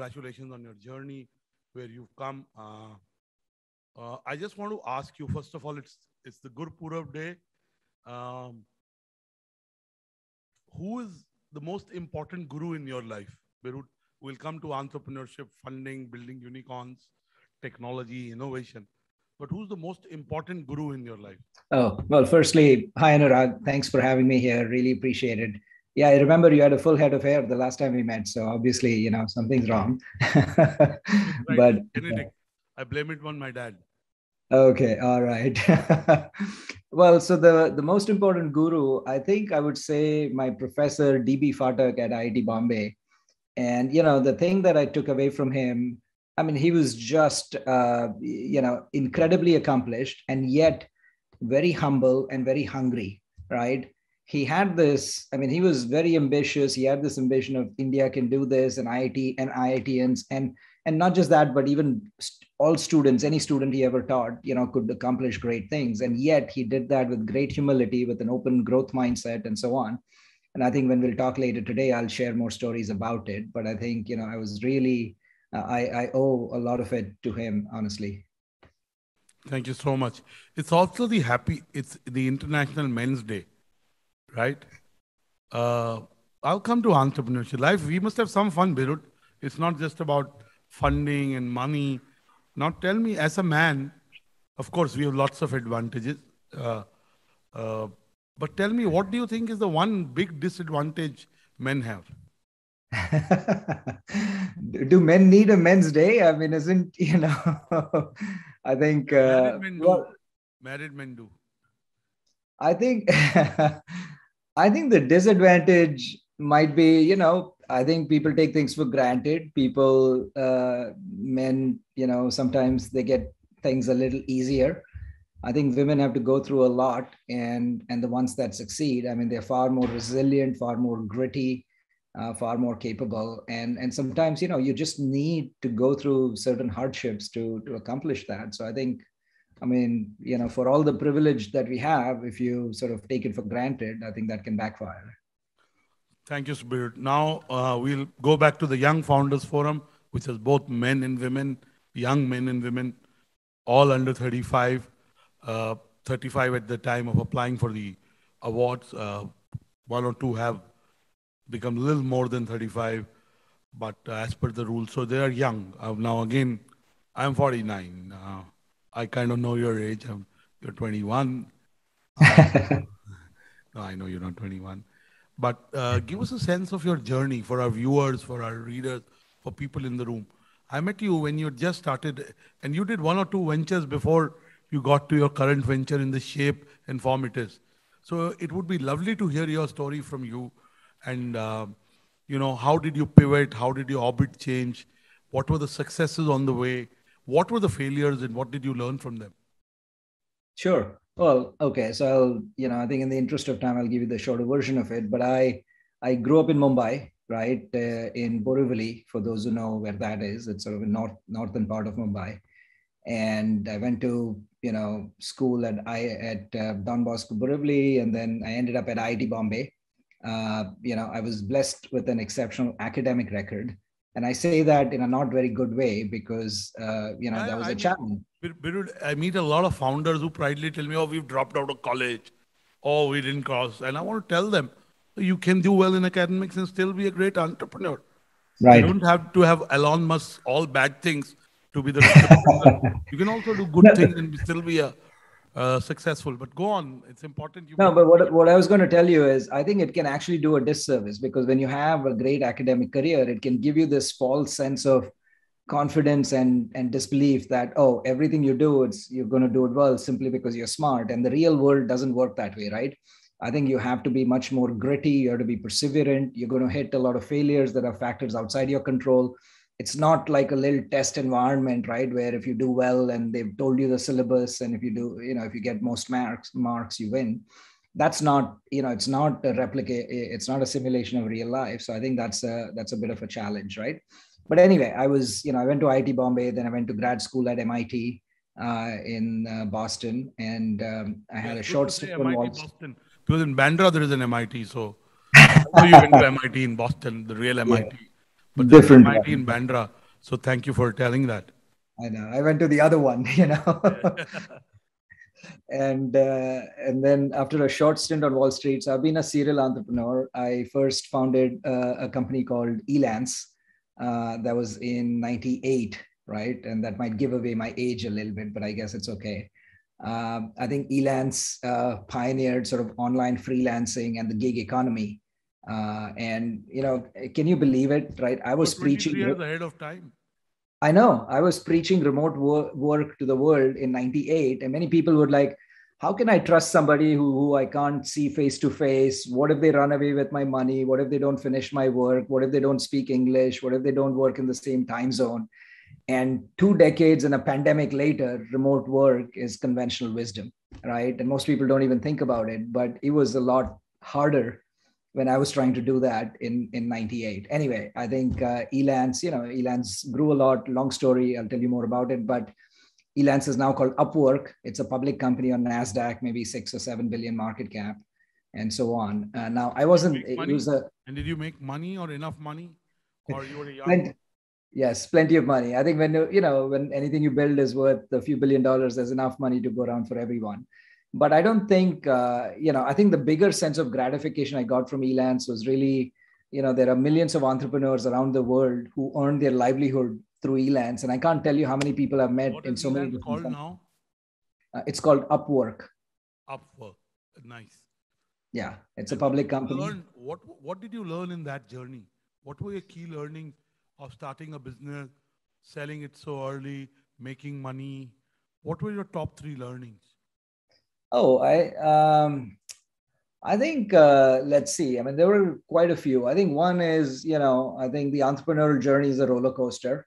congratulations on your journey where you've come. Uh, uh, I just want to ask you, first of all, it's, it's the Gurpurab day. Um, who is the most important guru in your life? Berut, we'll come to entrepreneurship, funding, building unicorns, technology, innovation. But who's the most important guru in your life? Oh, well, firstly, hi, Anurag. Thanks for having me here. Really appreciate it yeah, I remember you had a full head of hair the last time we met. So obviously, you know, something's wrong. right. But genetic. I blame it on my dad. Okay, all right. well, so the, the most important guru, I think I would say my professor DB Fatak at IIT Bombay. And, you know, the thing that I took away from him, I mean, he was just, uh, you know, incredibly accomplished and yet very humble and very hungry, right? he had this i mean he was very ambitious he had this ambition of india can do this and iit and iitians and and not just that but even all students any student he ever taught you know could accomplish great things and yet he did that with great humility with an open growth mindset and so on and i think when we'll talk later today i'll share more stories about it but i think you know i was really uh, i i owe a lot of it to him honestly thank you so much it's also the happy it's the international men's day right? Uh, I'll come to entrepreneurship life. We must have some fun, Birut. It's not just about funding and money. Now, tell me, as a man, of course, we have lots of advantages. Uh, uh, but tell me, what do you think is the one big disadvantage men have? do men need a men's day? I mean, isn't, you know, I think. Uh, married men do. Well, married men do. I think. I think the disadvantage might be, you know, I think people take things for granted. People, uh, men, you know, sometimes they get things a little easier. I think women have to go through a lot, and and the ones that succeed, I mean, they're far more resilient, far more gritty, uh, far more capable, and and sometimes you know you just need to go through certain hardships to to accomplish that. So I think I mean, you know, for all the privilege that we have, if you sort of take it for granted, I think that can backfire. Thank you, Spirit. Now uh, we'll go back to the Young Founders Forum, which has both men and women, young men and women, all under 35, uh, 35 at the time of applying for the awards. Uh, one or two have become a little more than 35, but as per the rules, so they are young. Uh, now again, I'm 49. Uh, I kind of know your age. I'm, um, you're 21. Um, no, I know you're not 21. But uh, give us a sense of your journey for our viewers, for our readers, for people in the room. I met you when you just started, and you did one or two ventures before you got to your current venture in the shape and form it is. So it would be lovely to hear your story from you, and uh, you know how did you pivot? How did your orbit change? What were the successes on the way? What were the failures and what did you learn from them? Sure. Well, okay. So I'll, you know, I think in the interest of time, I'll give you the shorter version of it. But I, I grew up in Mumbai, right, uh, in Borivali. For those who know where that is, it's sort of a north northern part of Mumbai. And I went to you know school at I at uh, Don Bosco Borivali, and then I ended up at IIT Bombay. Uh, you know, I was blessed with an exceptional academic record and i say that in a not very good way because uh, you know I, that was I a challenge i meet a lot of founders who proudly tell me oh we've dropped out of college oh we didn't cross and i want to tell them you can do well in academics and still be a great entrepreneur right you don't have to have elon musk all bad things to be the you can also do good things and still be a uh, successful. But go on; it's important. You no, but what what I was going to tell you is, I think it can actually do a disservice because when you have a great academic career, it can give you this false sense of confidence and and disbelief that oh everything you do it's you're going to do it well simply because you're smart and the real world doesn't work that way right i think you have to be much more gritty you have to be perseverant you're going to hit a lot of failures that are factors outside your control it's not like a little test environment right where if you do well and they've told you the syllabus and if you do you know if you get most marks marks you win that's not you know it's not a replicate it's not a simulation of real life so i think that's a that's a bit of a challenge right but anyway i was you know i went to it bombay then i went to grad school at mit uh, in uh, boston and um, i had yeah, a short stint in boston because in bandra there is an mit so you went to mit in boston the real mit yeah but Different be in Bandra. So thank you for telling that. I know. I went to the other one, you know. and uh, and then after a short stint on Wall Street, so I've been a serial entrepreneur. I first founded uh, a company called Elance. Uh, that was in 98, right? And that might give away my age a little bit, but I guess it's okay. Um, I think Elance uh, pioneered sort of online freelancing and the gig economy uh, and you know can you believe it right i was preaching ahead of time i know i was preaching remote wor- work to the world in 98 and many people would like how can i trust somebody who, who i can't see face to face what if they run away with my money what if they don't finish my work what if they don't speak english what if they don't work in the same time zone and two decades and a pandemic later remote work is conventional wisdom right and most people don't even think about it but it was a lot harder when I was trying to do that in in '98. Anyway, I think uh, Elance, you know, Elance grew a lot. Long story, I'll tell you more about it. But Elance is now called Upwork. It's a public company on Nasdaq, maybe six or seven billion market cap, and so on. Uh, now I wasn't. It was a, and did you make money or enough money, or you were young? Plenty, yes, plenty of money. I think when you know when anything you build is worth a few billion dollars, there's enough money to go around for everyone but i don't think uh, you know i think the bigger sense of gratification i got from elance was really you know there are millions of entrepreneurs around the world who earn their livelihood through elance and i can't tell you how many people i've met what in so many called now uh, it's called upwork upwork nice yeah it's and a public company what what did you learn in that journey what were your key learnings of starting a business selling it so early making money what were your top 3 learnings Oh, I um, I think uh, let's see. I mean, there were quite a few. I think one is you know I think the entrepreneurial journey is a roller coaster,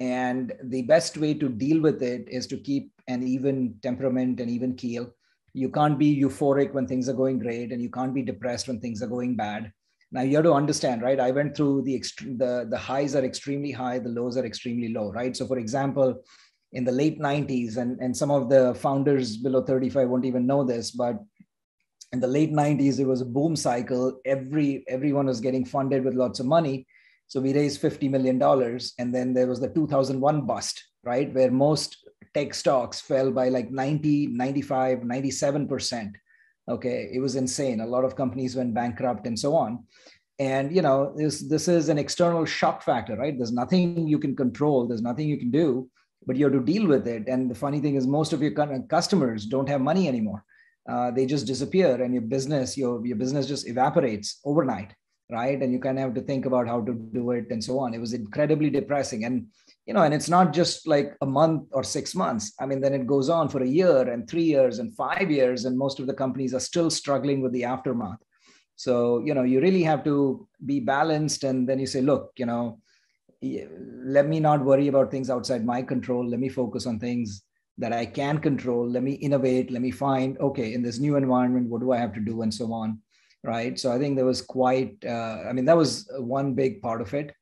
and the best way to deal with it is to keep an even temperament and even keel. You can't be euphoric when things are going great, and you can't be depressed when things are going bad. Now you have to understand, right? I went through the ext- the the highs are extremely high, the lows are extremely low, right? So, for example, in the late 90s, and, and some of the founders below 35 won't even know this, but in the late 90s, it was a boom cycle. Every everyone was getting funded with lots of money. So we raised $50 million. And then there was the 2001 bust, right? Where most tech stocks fell by like 90, 95, 97%. Okay. It was insane. A lot of companies went bankrupt and so on. And, you know, this, this is an external shock factor, right? There's nothing you can control. There's nothing you can do but you have to deal with it. And the funny thing is, most of your customers don't have money anymore. Uh, they just disappear, and your business, your your business just evaporates overnight, right? And you kind of have to think about how to do it and so on. It was incredibly depressing, and you know, and it's not just like a month or six months. I mean, then it goes on for a year and three years and five years, and most of the companies are still struggling with the aftermath. So you know, you really have to be balanced, and then you say, look, you know let me not worry about things outside my control let me focus on things that i can control let me innovate let me find okay in this new environment what do i have to do and so on right so i think there was quite uh, i mean that was one big part of it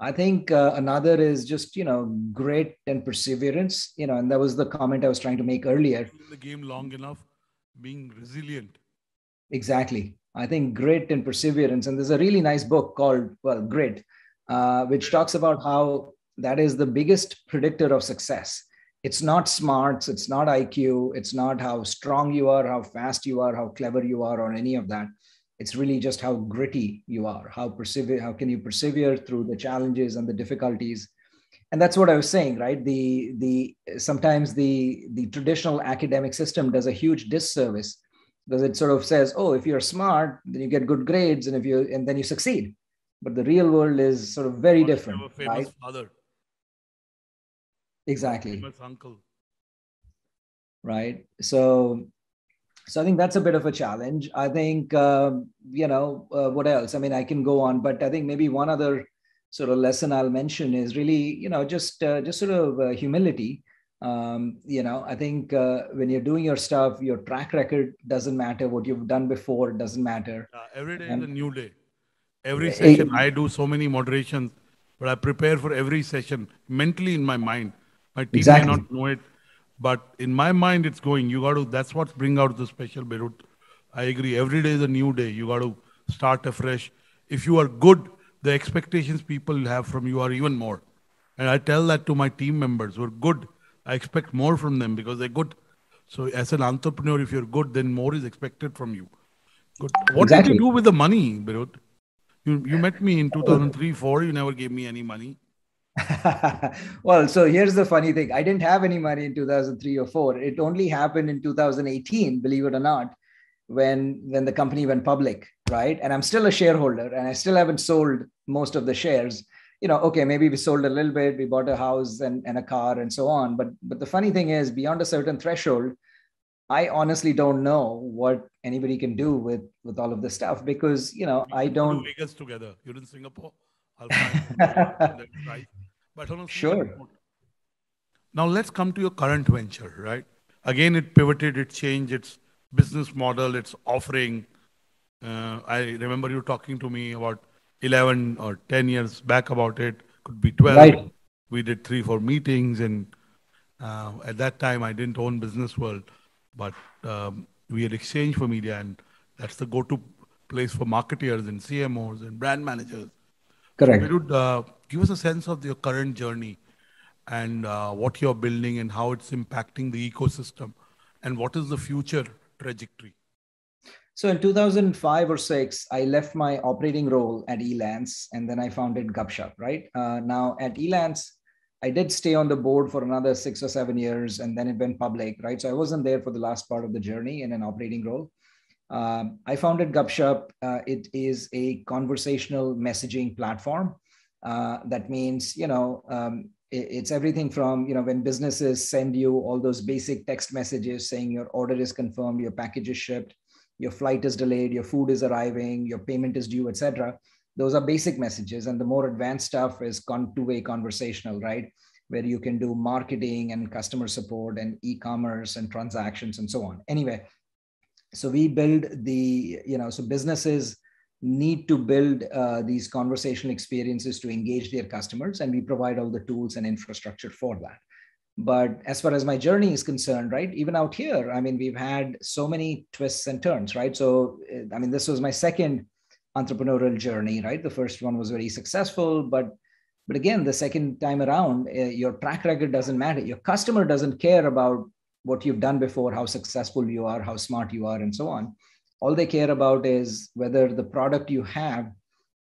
i think uh, another is just you know grit and perseverance you know and that was the comment i was trying to make earlier in the game long enough being resilient exactly i think grit and perseverance and there's a really nice book called well grit uh, which talks about how that is the biggest predictor of success. It's not smarts, it's not IQ, it's not how strong you are, how fast you are, how clever you are, or any of that. It's really just how gritty you are, how persevere, how can you persevere through the challenges and the difficulties. And that's what I was saying, right? The the sometimes the the traditional academic system does a huge disservice because it sort of says, oh, if you're smart, then you get good grades, and if you and then you succeed but the real world is sort of very different. Famous right? father. Exactly. Famous uncle. Right. So, so I think that's a bit of a challenge. I think uh, you know uh, what else? I mean, I can go on, but I think maybe one other sort of lesson I'll mention is really you know just uh, just sort of uh, humility. Um, you know, I think uh, when you're doing your stuff, your track record doesn't matter. What you've done before doesn't matter. every day and, is a new day Every session, I do so many moderations, but I prepare for every session mentally in my mind. My team exactly. may not know it, but in my mind, it's going. You got to. That's what bring out the special Beirut. I agree. Every day is a new day. You got to start afresh. If you are good, the expectations people have from you are even more. And I tell that to my team members who are good. I expect more from them because they're good. So as an entrepreneur, if you're good, then more is expected from you. Good. What exactly. did you do with the money, Beirut? You, you met me in 2003, 4. You never gave me any money. well, so here's the funny thing. I didn't have any money in 2003 or 4. It only happened in 2018, believe it or not, when when the company went public, right? And I'm still a shareholder and I still haven't sold most of the shares. You know, okay, maybe we sold a little bit, we bought a house and, and a car and so on. But but the funny thing is beyond a certain threshold, I honestly don't know what anybody can do with with all of this stuff because you know we I don't do Vegas together. You're in Singapore. I'll find right. But sure. Now let's come to your current venture, right? Again, it pivoted, it changed its business model, its offering. Uh, I remember you talking to me about 11 or 10 years back about it, could be 12. Right. We did three, four meetings, and uh, at that time I didn't own Business World, but um, we had exchange for media, and that's the go-to place for marketeers and CMOs and brand managers. Correct. Viruj, uh, give us a sense of your current journey and uh, what you're building and how it's impacting the ecosystem, and what is the future trajectory. So in 2005 or six, I left my operating role at Elance, and then I founded Gupshup. Right uh, now at Elance, I did stay on the board for another six or seven years, and then it went public, right? So I wasn't there for the last part of the journey in an operating role. Um, I founded GupShup. Uh, it is a conversational messaging platform. Uh, that means, you know, um, it, it's everything from, you know, when businesses send you all those basic text messages saying your order is confirmed, your package is shipped, your flight is delayed, your food is arriving, your payment is due, etc. cetera those are basic messages and the more advanced stuff is con- two-way conversational right where you can do marketing and customer support and e-commerce and transactions and so on anyway so we build the you know so businesses need to build uh, these conversational experiences to engage their customers and we provide all the tools and infrastructure for that but as far as my journey is concerned right even out here i mean we've had so many twists and turns right so uh, i mean this was my second entrepreneurial journey, right? The first one was very successful, but but again, the second time around, uh, your track record doesn't matter. Your customer doesn't care about what you've done before, how successful you are, how smart you are, and so on. All they care about is whether the product you have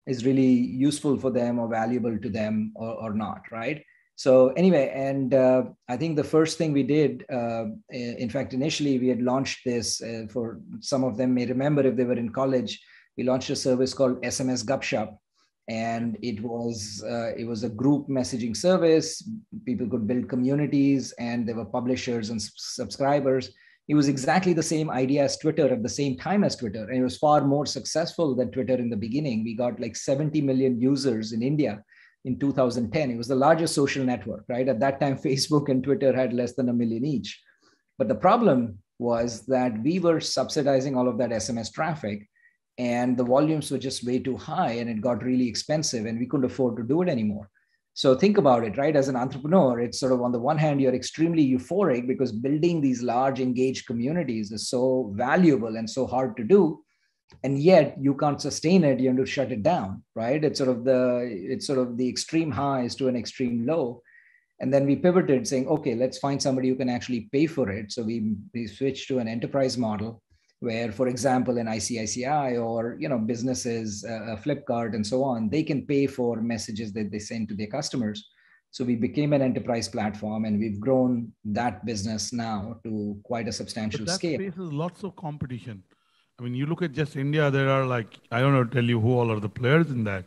is really useful for them or valuable to them or, or not, right? So anyway, and uh, I think the first thing we did, uh, in fact, initially we had launched this uh, for some of them may remember if they were in college we launched a service called SMS Gupshup, and it was uh, it was a group messaging service. People could build communities, and there were publishers and subscribers. It was exactly the same idea as Twitter at the same time as Twitter, and it was far more successful than Twitter in the beginning. We got like 70 million users in India in 2010. It was the largest social network, right? At that time, Facebook and Twitter had less than a million each. But the problem was that we were subsidizing all of that SMS traffic and the volumes were just way too high and it got really expensive and we couldn't afford to do it anymore so think about it right as an entrepreneur it's sort of on the one hand you're extremely euphoric because building these large engaged communities is so valuable and so hard to do and yet you can't sustain it you have to shut it down right it's sort of the it's sort of the extreme highs to an extreme low and then we pivoted saying okay let's find somebody who can actually pay for it so we we switched to an enterprise model where for example in icici or you know businesses uh, uh, flipkart and so on they can pay for messages that they send to their customers so we became an enterprise platform and we've grown that business now to quite a substantial but that scale faces lots of competition i mean you look at just india there are like i don't know tell you who all are the players in that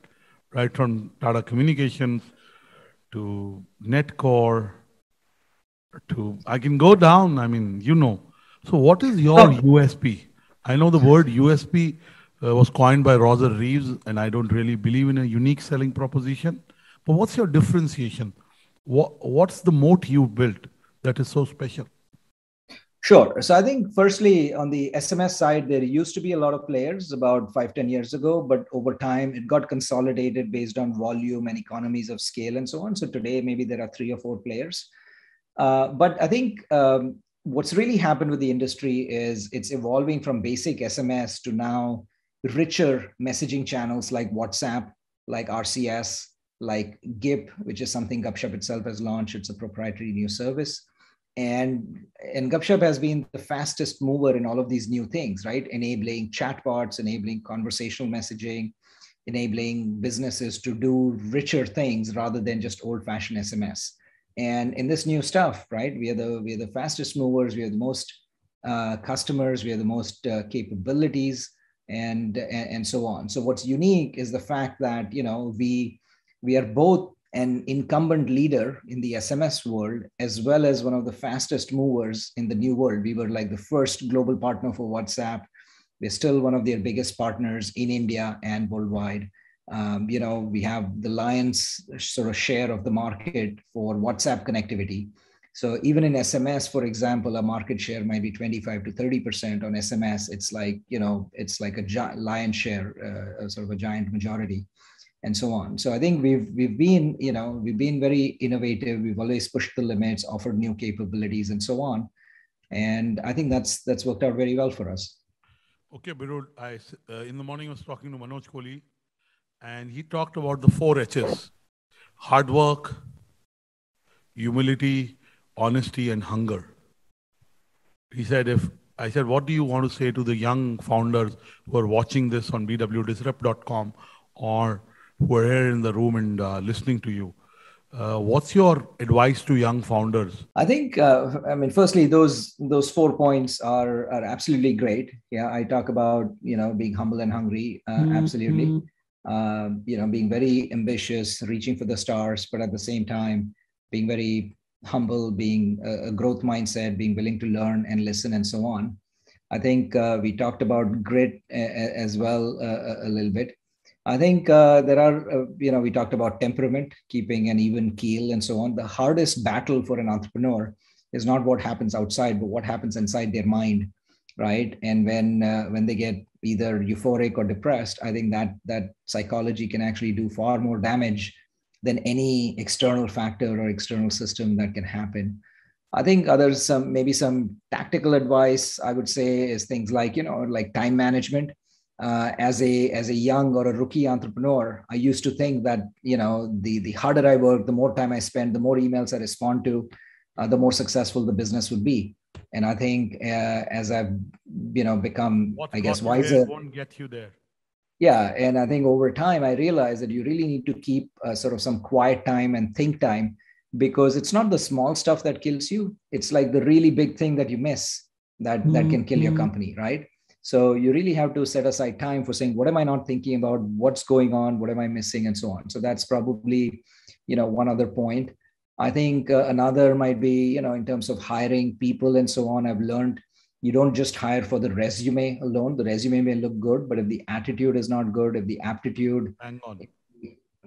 right from tata communications to netcore to i can go down i mean you know so, what is your no. USP? I know the word USP uh, was coined by Roger Reeves, and I don't really believe in a unique selling proposition. But what's your differentiation? What, what's the moat you have built that is so special? Sure. So I think firstly on the SMS side, there used to be a lot of players about five, 10 years ago, but over time it got consolidated based on volume and economies of scale and so on. So today maybe there are three or four players. Uh, but I think um, what's really happened with the industry is it's evolving from basic SMS to now richer messaging channels like WhatsApp, like RCS, like GIP, which is something GupShop itself has launched. It's a proprietary new service. And, and GupShop has been the fastest mover in all of these new things, right? Enabling chatbots, enabling conversational messaging, enabling businesses to do richer things rather than just old fashioned SMS and in this new stuff right we are the we are the fastest movers we are the most uh, customers we are the most uh, capabilities and, and and so on so what's unique is the fact that you know we we are both an incumbent leader in the sms world as well as one of the fastest movers in the new world we were like the first global partner for whatsapp we're still one of their biggest partners in india and worldwide um, you know, we have the lion's sort of share of the market for WhatsApp connectivity. So even in SMS, for example, a market share might be 25 to 30 percent on SMS. It's like you know, it's like a gi- share, uh, uh, sort of a giant majority, and so on. So I think we've we've been you know we've been very innovative. We've always pushed the limits, offered new capabilities, and so on. And I think that's that's worked out very well for us. Okay, Birod, I uh, in the morning I was talking to Manoj Kohli, and he talked about the four H's hard work, humility, honesty, and hunger. He said, if I said, what do you want to say to the young founders who are watching this on bwdisrupt.com or who are here in the room and uh, listening to you? Uh, what's your advice to young founders? I think, uh, I mean, firstly, those those four points are are absolutely great. Yeah, I talk about you know being humble and hungry, uh, mm-hmm. absolutely. Um, you know, being very ambitious, reaching for the stars, but at the same time, being very humble, being a, a growth mindset, being willing to learn and listen, and so on. I think uh, we talked about grit a, a, as well uh, a little bit. I think uh, there are, uh, you know, we talked about temperament, keeping an even keel, and so on. The hardest battle for an entrepreneur is not what happens outside, but what happens inside their mind right and when uh, when they get either euphoric or depressed i think that that psychology can actually do far more damage than any external factor or external system that can happen i think others some maybe some tactical advice i would say is things like you know like time management uh, as a as a young or a rookie entrepreneur i used to think that you know the the harder i work the more time i spend the more emails i respond to uh, the more successful the business would be and i think uh, as i've you know become what i guess wiser won't get you there yeah and i think over time i realized that you really need to keep uh, sort of some quiet time and think time because it's not the small stuff that kills you it's like the really big thing that you miss that mm-hmm. that can kill your mm-hmm. company right so you really have to set aside time for saying what am i not thinking about what's going on what am i missing and so on so that's probably you know one other point I think uh, another might be, you know, in terms of hiring people and so on, I've learned you don't just hire for the resume alone. The resume may look good, but if the attitude is not good, if the aptitude, Hang on.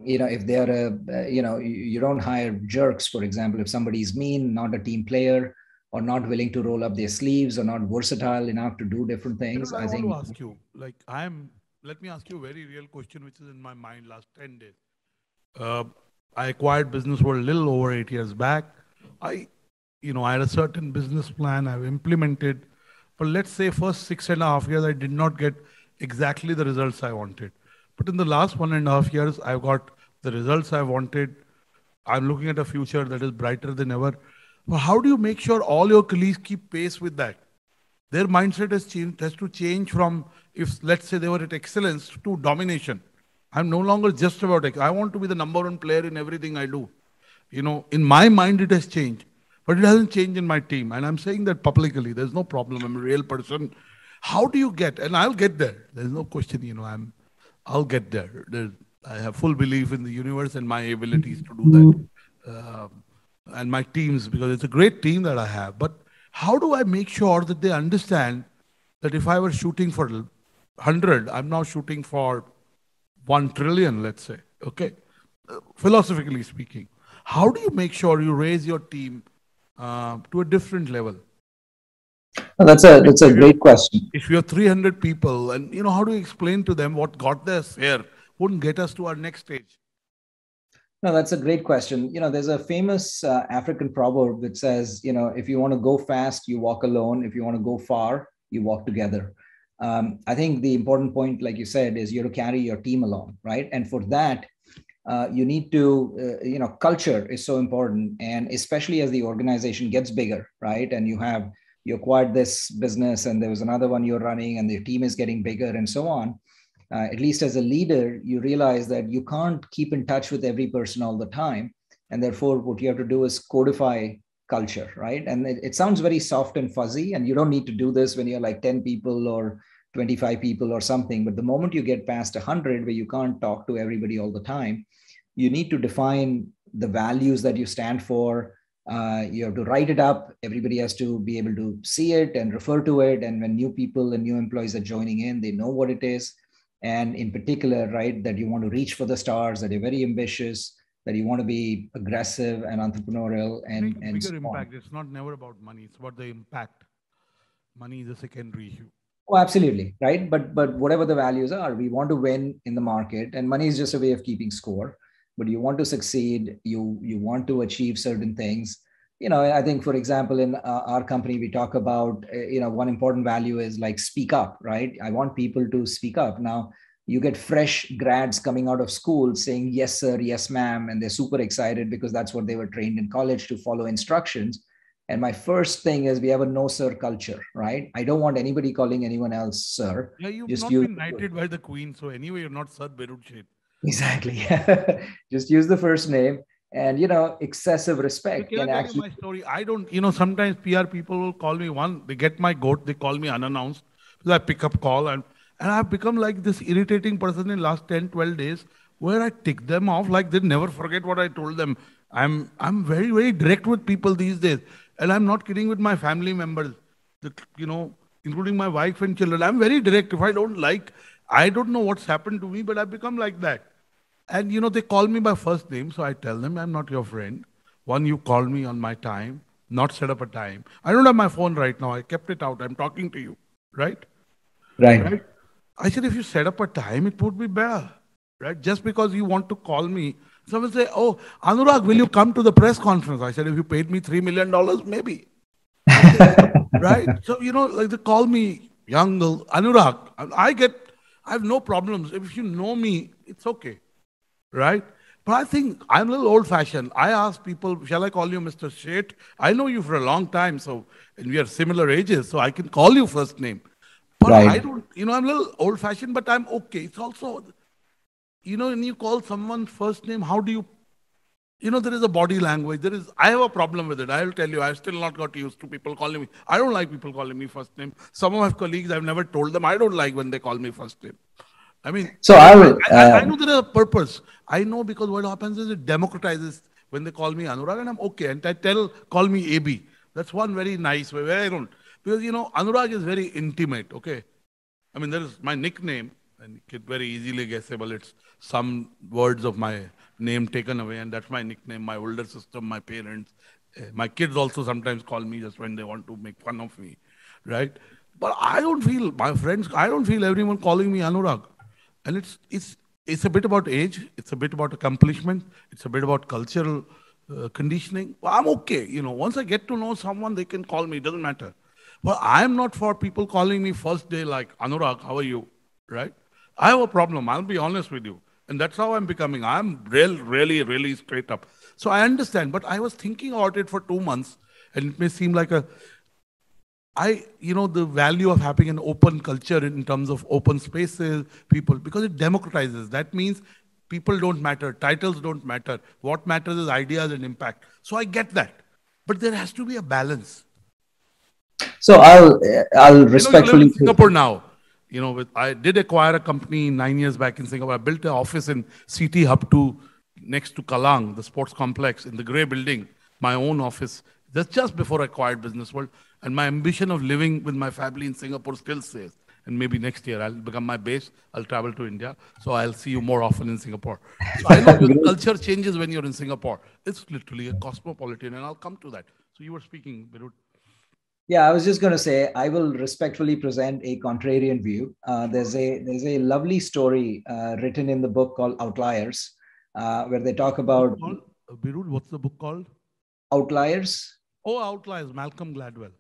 you know, if they're a, uh, you know, you, don't hire jerks, for example, if somebody's mean, not a team player, or not willing to roll up their sleeves, or not versatile enough to do different things. I, I think. want to ask you, like, I'm. Let me ask you a very real question, which is in my mind last ten days. Uh, I acquired Business World a little over eight years back. I, you know, I had a certain business plan. I've implemented, but let's say first six and a half years, I did not get exactly the results I wanted. But in the last one and a half years, I've got the results I wanted. I'm looking at a future that is brighter than ever. But how do you make sure all your colleagues keep pace with that? Their mindset has changed, has to change from if let's say they were at excellence to domination. I'm no longer just about it. I want to be the number one player in everything I do. You know, in my mind, it has changed, but it hasn't changed in my team. And I'm saying that publicly. There's no problem. I'm a real person. How do you get? And I'll get there. There's no question. You know, I'm. I'll get there. There's, I have full belief in the universe and my abilities to do that, uh, and my teams because it's a great team that I have. But how do I make sure that they understand that if I were shooting for 100, I'm now shooting for 1 trillion, let's say, okay, philosophically speaking, how do you make sure you raise your team uh, to a different level? that's a that's a great question. If you're 300 people, and you know how do you explain to them what got us here wouldn't get us to our next stage? No, that's a great question. You know, there's a famous uh, African proverb that says, you know, if you want to go fast, you walk alone. If you want to go far, you walk together um, I think the important point, like you said, is you have to carry your team along, right? And for that, uh, you need to, uh, you know, culture is so important, and especially as the organization gets bigger, right? And you have you acquired this business, and there was another one you're running, and the team is getting bigger, and so on. Uh, at least as a leader, you realize that you can't keep in touch with every person all the time, and therefore, what you have to do is codify culture, right? And it, it sounds very soft and fuzzy, and you don't need to do this when you're like 10 people or 25 people or something. But the moment you get past 100, where you can't talk to everybody all the time, you need to define the values that you stand for. Uh, you have to write it up. Everybody has to be able to see it and refer to it. And when new people and new employees are joining in, they know what it is. And in particular, right, that you want to reach for the stars, that you're very ambitious, that you want to be aggressive and entrepreneurial and Make and bigger impact. It's not never about money. It's about the impact. Money is a secondary issue. Oh, absolutely, right. But but whatever the values are, we want to win in the market, and money is just a way of keeping score. But you want to succeed. You you want to achieve certain things. You know, I think, for example, in uh, our company, we talk about uh, you know one important value is like speak up, right? I want people to speak up. Now, you get fresh grads coming out of school saying yes sir yes ma'am and they're super excited because that's what they were trained in college to follow instructions and my first thing is we have a no sir culture, right? I don't want anybody calling anyone else sir. Yeah, you've Just not use... been knighted by the queen, so anyway, you're not Sir Berut Exactly. Just use the first name, and you know, excessive respect. Can I tell actually... you my story? I don't. You know, sometimes PR people will call me one. They get my goat. They call me unannounced. So I pick up call and and I've become like this irritating person in last 10, 12 days where I tick them off like they never forget what I told them. I'm, I'm very, very direct with people these days. And I'm not kidding with my family members, the, you know, including my wife and children. I'm very direct. If I don't like, I don't know what's happened to me, but I've become like that. And, you know, they call me by first name. So I tell them, I'm not your friend. One, you called me on my time, not set up a time. I don't have my phone right now. I kept it out. I'm talking to you, right? Right. right? I said, if you set up a time, it would be better, right? Just because you want to call me. Someone say, oh, Anurag, will you come to the press conference? I said, if you paid me $3 million, maybe. right? So, you know, like they call me young Anurag. I get, I have no problems. If you know me, it's okay, right? But I think I'm a little old fashioned. I ask people, shall I call you Mr. Sheth? I know you for a long time, so, and we are similar ages, so I can call you first name. But right. I don't, you know, I'm a little old fashioned, but I'm okay. It's also, you know, when you call someone's first name, how do you, you know, there is a body language. There is, I have a problem with it. I will tell you, I've still not got used to people calling me. I don't like people calling me first name. Some of my colleagues, I've never told them, I don't like when they call me first name. I mean, so I, will, I, I, I uh, know there is a purpose. I know because what happens is it democratizes when they call me Anurag and I'm okay. And I tell, call me AB. That's one very nice way where I don't because you know Anurag is very intimate. Okay, I mean that is my nickname, and it's very easily guessable. It's some words of my name taken away, and that's my nickname. My older sister, my parents, eh, my kids also sometimes call me just when they want to make fun of me, right? But I don't feel my friends. I don't feel everyone calling me Anurag, and it's it's it's a bit about age. It's a bit about accomplishment. It's a bit about cultural uh, conditioning. Well, I'm okay. You know, once I get to know someone, they can call me. It doesn't matter. Well, I'm not for people calling me first day like, Anurag, how are you? Right? I have a problem. I'll be honest with you. And that's how I'm becoming. I'm real, really, really straight up. So I understand. But I was thinking about it for two months. And it may seem like a, I, you know, the value of having an open culture in terms of open spaces, people, because it democratizes. That means people don't matter, titles don't matter. What matters is ideas and impact. So I get that. But there has to be a balance. So I'll I'll respectfully you know, Singapore now. You know, with, I did acquire a company nine years back in Singapore. I built an office in CT Hub Two, next to Kalang, the sports complex in the grey building. My own office. That's just before I acquired Business World. And my ambition of living with my family in Singapore still stays. And maybe next year I'll become my base. I'll travel to India, so I'll see you more often in Singapore. So I know the culture changes when you're in Singapore. It's literally a cosmopolitan, and I'll come to that. So you were speaking, Birut. Yeah, I was just going to say I will respectfully present a contrarian view. Uh, there's a there's a lovely story uh, written in the book called Outliers, uh, where they talk about. Uh, Birul, what's the book called? Outliers. Oh, Outliers, Malcolm Gladwell.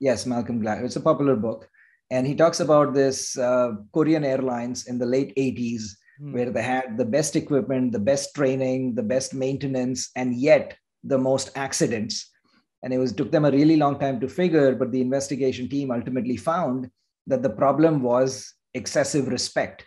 Yes, Malcolm Gladwell. It's a popular book, and he talks about this uh, Korean Airlines in the late '80s, hmm. where they had the best equipment, the best training, the best maintenance, and yet the most accidents and it was took them a really long time to figure, but the investigation team ultimately found that the problem was excessive respect.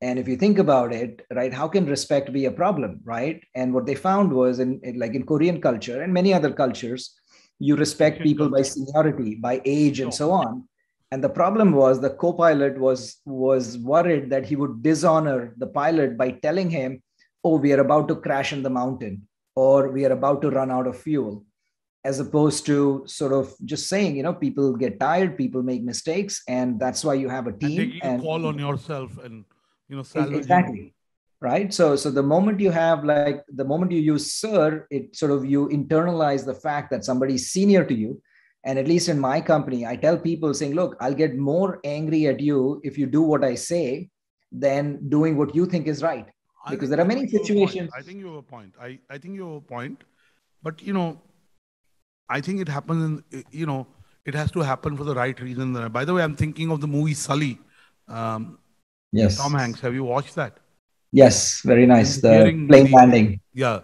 And if you think about it, right, how can respect be a problem, right? And what they found was in, in like in Korean culture and many other cultures, you respect people by seniority, by age, and so on. And the problem was the co-pilot was was worried that he would dishonor the pilot by telling him, "Oh, we are about to crash in the mountain, or we are about to run out of fuel." as opposed to sort of just saying, you know, people get tired, people make mistakes, and that's why you have a team. And and, call on yourself and you know exactly right. So so the moment you have like the moment you use sir, it sort of you internalize the fact that somebody's senior to you. And at least in my company, I tell people saying, look, I'll get more angry at you if you do what I say than doing what you think is right. Because there are many situations. I think you have a point. I, I think you have a point. But you know, I think it happens, in, you know, it has to happen for the right reason. By the way, I'm thinking of the movie Sully. Um, yes. Tom Hanks. Have you watched that? Yes, very nice. The plane landing. Yeah.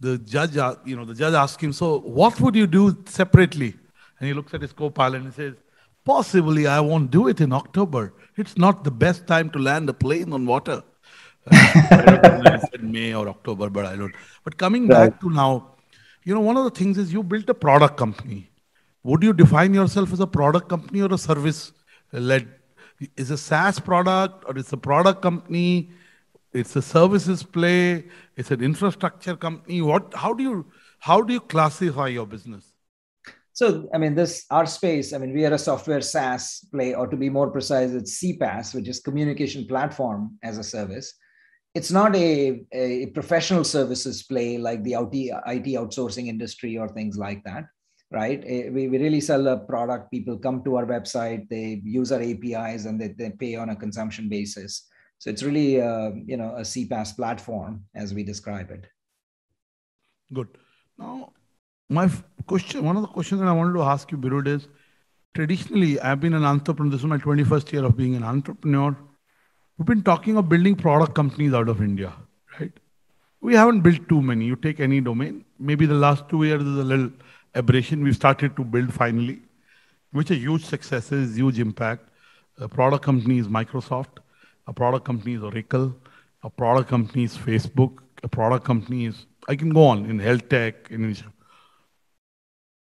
The judge, uh, you know, the judge asks him, so what would you do separately? And he looks at his co-pilot and says, possibly I won't do it in October. It's not the best time to land a plane on water. Uh, I don't know, May or October, but I don't. But coming right. back to now, you know, one of the things is you built a product company. Would you define yourself as a product company or a service led? Is a SaaS product or it's a product company? It's a services play. It's an infrastructure company. What? How do you how do you classify your business? So, I mean, this our space. I mean, we are a software SaaS play, or to be more precise, it's CPaaS, which is communication platform as a service it's not a, a professional services play like the IT outsourcing industry or things like that, right? Eh, we, we really sell a product. People come to our website, they use our APIs, and they, they pay on a consumption basis. So it's really a, uh, you know a CPaaS platform as we describe it. Good. Now, my question, one of the questions that I wanted to ask you, Birud, is traditionally I've been an entrepreneur. This is my 21st year of being an entrepreneur We've been talking of building product companies out of India, right? We haven't built too many. You take any domain, maybe the last two years is a little aberration. We've started to build finally, which are huge successes, huge impact. A product company is Microsoft, a product company is Oracle, a product company is Facebook, a product company is, I can go on in health tech, in insurance.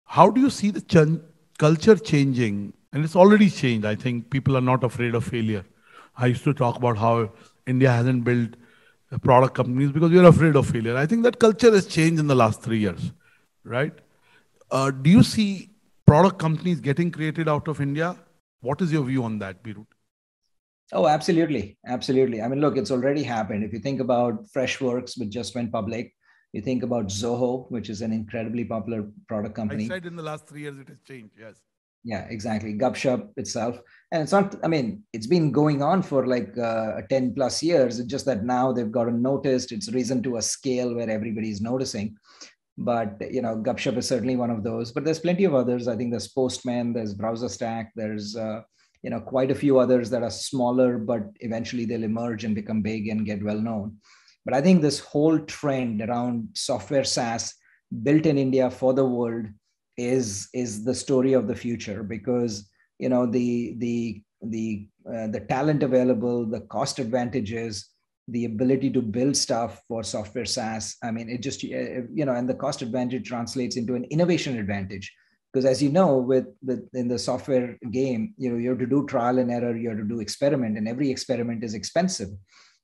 How do you see the ch culture changing? And it's already changed. I think people are not afraid of failure. I used to talk about how India hasn't built product companies because we are afraid of failure. I think that culture has changed in the last three years, right? Uh, do you see product companies getting created out of India? What is your view on that, Birut? Oh, absolutely. Absolutely. I mean, look, it's already happened. If you think about Freshworks, which just went public, you think about Zoho, which is an incredibly popular product company. I said in the last three years it has changed, yes yeah exactly gupshup itself and it's not i mean it's been going on for like uh, 10 plus years it's just that now they've gotten noticed it's risen to a scale where everybody's noticing but you know gupshup is certainly one of those but there's plenty of others i think there's postman there's browser stack there's uh, you know quite a few others that are smaller but eventually they'll emerge and become big and get well known but i think this whole trend around software saas built in india for the world is is the story of the future because you know the the the uh, the talent available, the cost advantages, the ability to build stuff for software SaaS. I mean, it just eh, eh, you know, and the cost advantage translates into an innovation advantage because as you know, with, with in the software game, you know, you have to do trial and error, you have to do experiment, and every experiment is expensive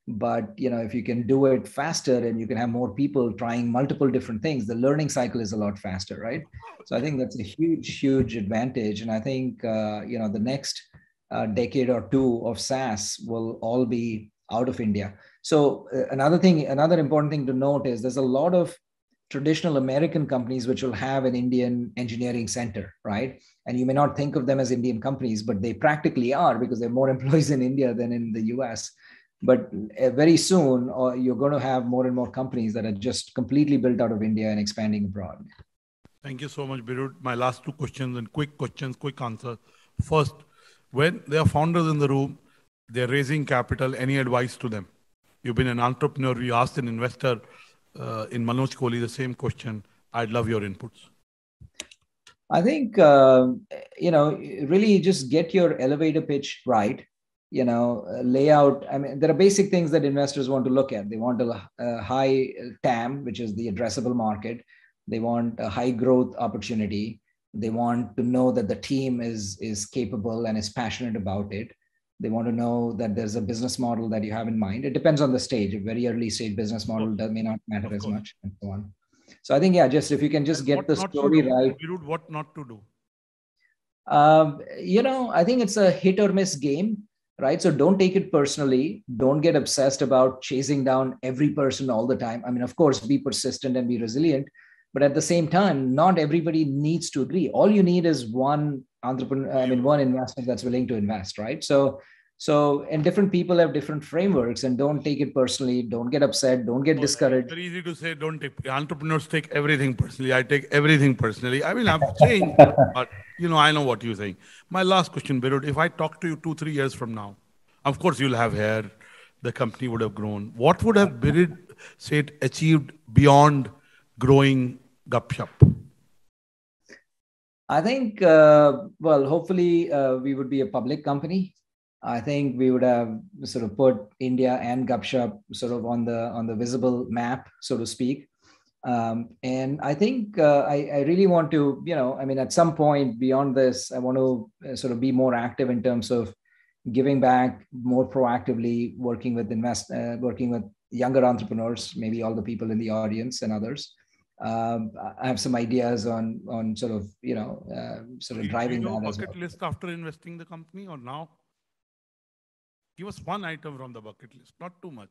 but you know if you can do it faster and you can have more people trying multiple different things the learning cycle is a lot faster right so i think that's a huge huge advantage and i think uh, you know the next uh, decade or two of saas will all be out of india so uh, another thing another important thing to note is there's a lot of traditional american companies which will have an indian engineering center right and you may not think of them as indian companies but they practically are because they are more employees in india than in the us but eh, very soon uh, you're going to have more and more companies that are just completely built out of india and expanding abroad thank you so much Birud. my last two questions and quick questions quick answers first when there are founders in the room they're raising capital any advice to them you've been an entrepreneur you asked an investor uh, in manoj kohli the same question i'd love your inputs i think uh, you know really just get your elevator pitch right you know uh, layout i mean there are basic things that investors want to look at they want a, a high tam which is the addressable market they want a high growth opportunity they want to know that the team is is capable and is passionate about it they want to know that there's a business model that you have in mind it depends on the stage a very early stage business model that may not matter as much and so on so i think yeah just if you can just get the story right what not to do um, you know i think it's a hit or miss game right? So don't take it personally. Don't get obsessed about chasing down every person all the time. I mean, of course, be persistent and be resilient. But at the same time, not everybody needs to agree. All you need is one entrepreneur, I mean, one investor that's willing to invest, right? So so and different people have different frameworks and don't take it personally don't get upset don't get discouraged. discouraged very easy to say don't take entrepreneurs take everything personally i take everything personally i mean i'm saying but you know i know what you're saying my last question Birut, if i talk to you two three years from now of course you'll have hair the company would have grown what would have Birut said achieved beyond growing gupshup I think, uh, well, hopefully uh, we would be a public company. I think we would have sort of put India and Gupshup sort of on the on the visible map, so to speak. Um, and I think uh, I, I, really want to, you know, I mean, at some point beyond this, I want to uh, sort of be more active in terms of giving back more proactively, working with invest, uh, working with younger entrepreneurs, maybe all the people in the audience and others. Um, I have some ideas on on sort of you know uh, sort of driving. Did you do bucket well. list after investing the company or now? Give us one item from the bucket list, not too much.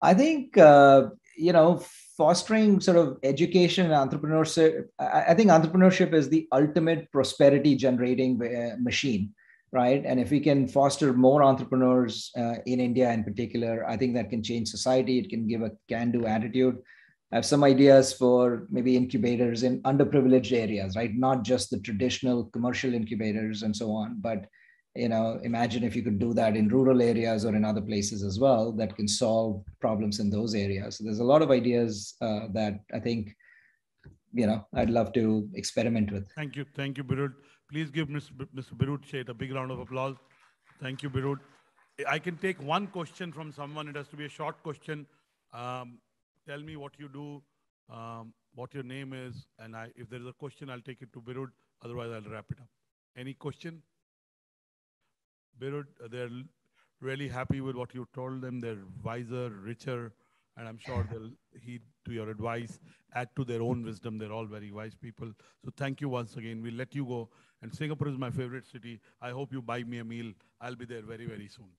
I think uh, you know fostering sort of education and entrepreneurship. I think entrepreneurship is the ultimate prosperity generating uh, machine, right? And if we can foster more entrepreneurs uh, in India, in particular, I think that can change society. It can give a can-do attitude. I have some ideas for maybe incubators in underprivileged areas, right? Not just the traditional commercial incubators and so on, but you know imagine if you could do that in rural areas or in other places as well that can solve problems in those areas so there's a lot of ideas uh, that i think you know i'd love to experiment with thank you thank you birut please give Ms. B- mr birut a big round of applause thank you birut i can take one question from someone it has to be a short question um, tell me what you do um, what your name is and I, if there's a question i'll take it to birut otherwise i'll wrap it up any question Beirut, they're really happy with what you told them. They're wiser, richer, and I'm sure they'll heed to your advice, add to their own wisdom. They're all very wise people. So thank you once again. We'll let you go. And Singapore is my favorite city. I hope you buy me a meal. I'll be there very, very soon.